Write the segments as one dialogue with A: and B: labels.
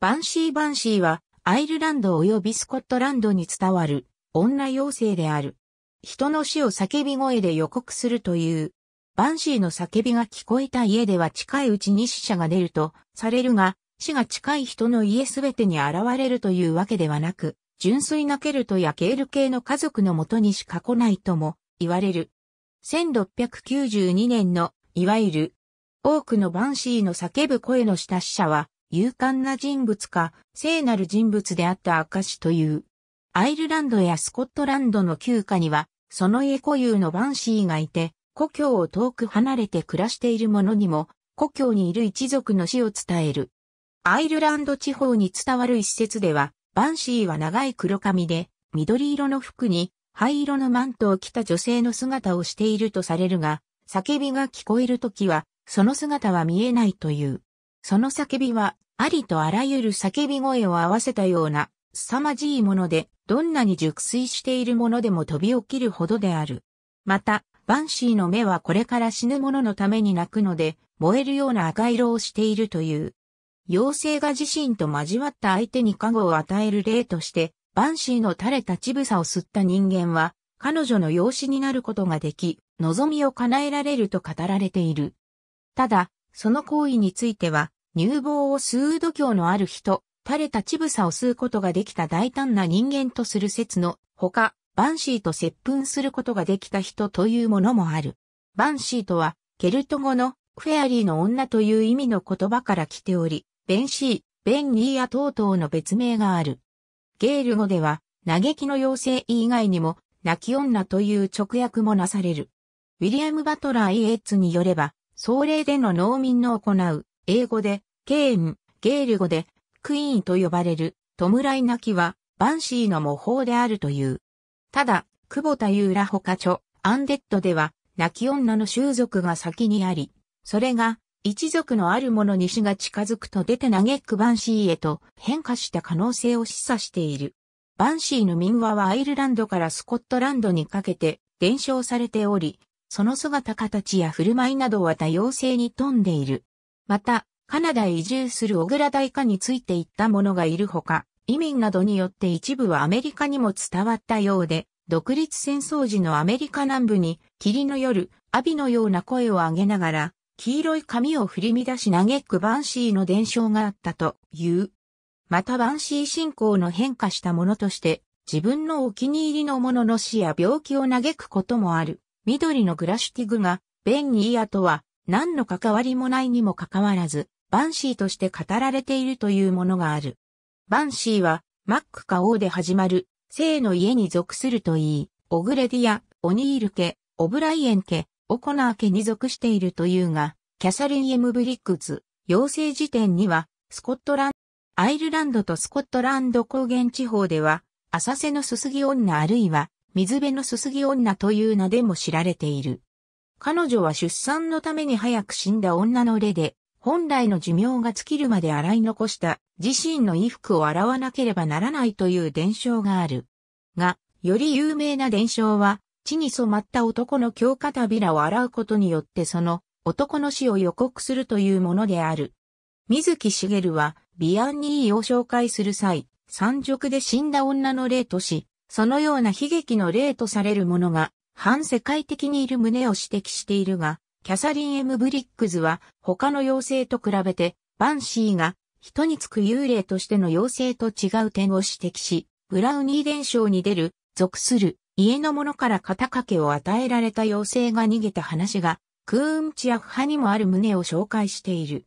A: バンシー・バンシーは、アイルランド及びスコットランドに伝わる、女妖精である。人の死を叫び声で予告するという。バンシーの叫びが聞こえた家では近いうちに死者が出るとされるが、死が近い人の家すべてに現れるというわけではなく、純粋なケルトやケール系の家族のもとにしか来ないとも言われる。1692年の、いわゆる、多くのバンシーの叫ぶ声のした死者は、勇敢な人物か、聖なる人物であった証という。アイルランドやスコットランドの旧家には、その家固有のバンシーがいて、故郷を遠く離れて暮らしている者にも、故郷にいる一族の死を伝える。アイルランド地方に伝わる一節では、バンシーは長い黒髪で、緑色の服に、灰色のマントを着た女性の姿をしているとされるが、叫びが聞こえるときは、その姿は見えないという。その叫びは、ありとあらゆる叫び声を合わせたような、凄まじいもので、どんなに熟睡しているものでも飛び起きるほどである。また、バンシーの目はこれから死ぬ者のために泣くので、燃えるような赤色をしているという。妖精が自身と交わった相手に加護を与える例として、バンシーの垂れた乳房を吸った人間は、彼女の養子になることができ、望みを叶えられると語られている。ただ、その行為については、乳房を吸う度胸のある人、垂れた乳房を吸うことができた大胆な人間とする説のほか、バンシーと接吻することができた人というものもある。バンシーとは、ケルト語のフェアリーの女という意味の言葉から来ており、ベンシー、ベンニーや等々の別名がある。ゲール語では、嘆きの妖精以外にも、泣き女という直訳もなされる。ウィリアム・バトラー・イエッツによれば、壮麗での農民の行う、英語で、ケーン、ゲール語で、クイーンと呼ばれる、弔い泣きは、バンシーの模倣であるという。ただ、久保田ホらチョ、アンデッドでは、泣き女の習俗が先にあり、それが、一族のある者に死が近づくと出て嘆くバンシーへと変化した可能性を示唆している。バンシーの民話はアイルランドからスコットランドにかけて伝承されており、その姿形や振る舞いなどは多様性に富んでいる。また、カナダへ移住する小倉大化について言った者がいるほか、移民などによって一部はアメリカにも伝わったようで、独立戦争時のアメリカ南部に、霧の夜、アビのような声を上げながら、黄色い髪を振り乱し嘆くバンシーの伝承があったという。またバンシー信仰の変化したものとして、自分のお気に入りのものの死や病気を嘆くこともある。緑のグラシュティグが、ベンイーアとは、何の関わりもないにもかかわらず、バンシーとして語られているというものがある。バンシーは、マックか王で始まる、生の家に属するといい、オグレディア、オニール家、オブライエン家、オコナー家に属しているというが、キャサリン・エム・ブリックズ、妖精辞典には、スコットランド、アイルランドとスコットランド高原地方では、浅瀬のすすぎ女あるいは、水辺のすすぎ女という名でも知られている。彼女は出産のために早く死んだ女の霊で、本来の寿命が尽きるまで洗い残した自身の衣服を洗わなければならないという伝承がある。が、より有名な伝承は、地に染まった男の強化びらを洗うことによってその男の死を予告するというものである。水木しげるは、ビアンニーを紹介する際、山辱で死んだ女の霊とし、そのような悲劇の霊とされるものが反世界的にいる旨を指摘しているが、キャサリン・エムブリックズは他の妖精と比べて、バンシーが人につく幽霊としての妖精と違う点を指摘し、ブラウニー伝承に出る、属する、家の者から肩掛けを与えられた妖精が逃げた話が、クーンチアフ派にもある旨を紹介している。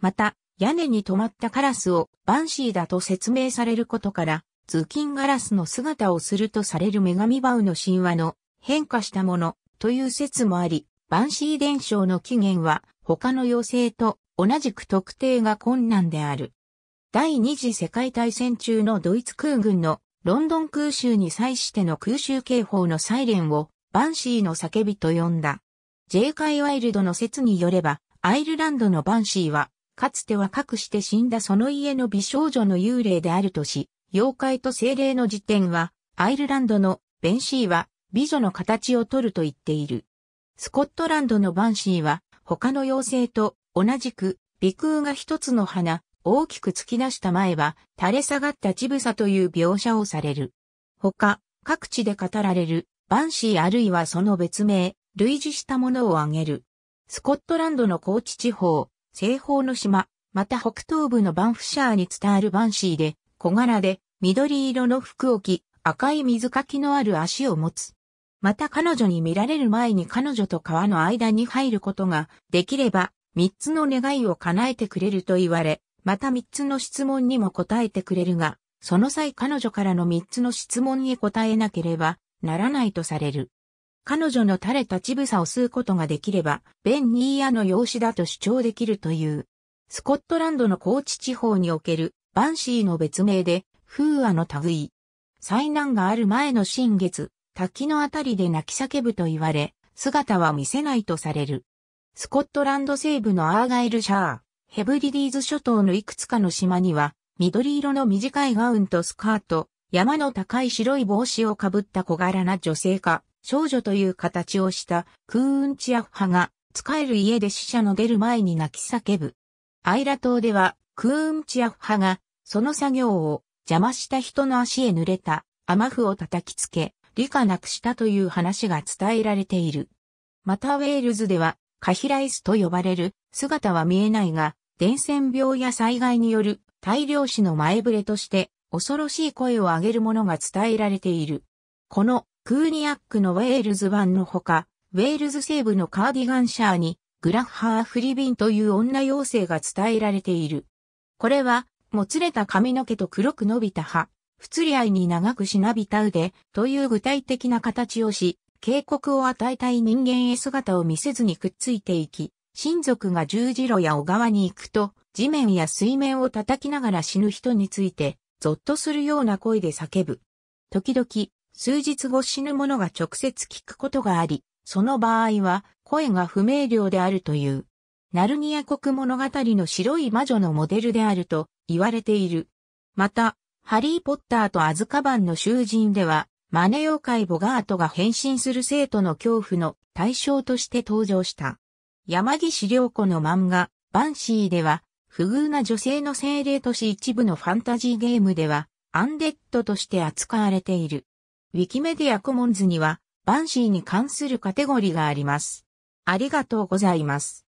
A: また、屋根に止まったカラスをバンシーだと説明されることから、頭巾ガラスの姿をするとされる女神バウの神話の変化したものという説もあり、バンシー伝承の起源は他の妖精と同じく特定が困難である。第二次世界大戦中のドイツ空軍のロンドン空襲に際しての空襲警報のサイレンをバンシーの叫びと呼んだ。J. カイワイルドの説によれば、アイルランドのバンシーは、かつては隠して死んだその家の美少女の幽霊であるとし、妖怪と精霊の時点は、アイルランドのベンシーは美女の形を取ると言っている。スコットランドのバンシーは他の妖精と同じく鼻腔が一つの花、大きく突き出した前は垂れ下がった乳房という描写をされる。他、各地で語られるバンシーあるいはその別名、類似したものを挙げる。スコットランドの高知地方、西方の島、また北東部のバンフシャーに伝わるバンシーで、小柄で緑色の服を着、赤い水かきのある足を持つ。また彼女に見られる前に彼女と川の間に入ることができれば、三つの願いを叶えてくれると言われ、また三つの質問にも答えてくれるが、その際彼女からの三つの質問に答えなければならないとされる。彼女の垂れた乳房を吸うことができれば、ベン・ニーヤの養子だと主張できるという。スコットランドの高知地方におけるバンシーの別名で、フーアの類。災難がある前の新月、滝のあたりで泣き叫ぶと言われ、姿は見せないとされる。スコットランド西部のアーガイルシャー、ヘブリディーズ諸島のいくつかの島には、緑色の短いガウンとスカート、山の高い白い帽子をかぶった小柄な女性か、少女という形をしたクーンチアフ派が、使える家で死者の出る前に泣き叫ぶ。アイラ島では、クーンチアフ派が、その作業を邪魔した人の足へ濡れた雨符を叩きつけ、理科なくしたという話が伝えられている。またウェールズでは、カヒライスと呼ばれる姿は見えないが、伝染病や災害による大量死の前触れとして恐ろしい声を上げるものが伝えられている。このクーニアックのウェールズ版のほか、ウェールズ西部のカーディガンシャーにグラッハー・フリビンという女妖精が伝えられている。これは、もつれた髪の毛と黒く伸びた歯、不釣り合いに長くしなびた腕という具体的な形をし、警告を与えたい人間へ姿を見せずにくっついていき、親族が十字路や小川に行くと、地面や水面を叩きながら死ぬ人について、ゾッとするような声で叫ぶ。時々、数日後死ぬ者が直接聞くことがあり、その場合は、声が不明瞭であるという。ナルニア国物語の白い魔女のモデルであると言われている。また、ハリー・ポッターとアズカバンの囚人では、マネ妖怪ボガートが変身する生徒の恐怖の対象として登場した。山岸良子の漫画、バンシーでは、不遇な女性の精霊都市一部のファンタジーゲームでは、アンデッドとして扱われている。ウィキメディアコモンズには、バンシーに関するカテゴリーがあります。ありがとうございます。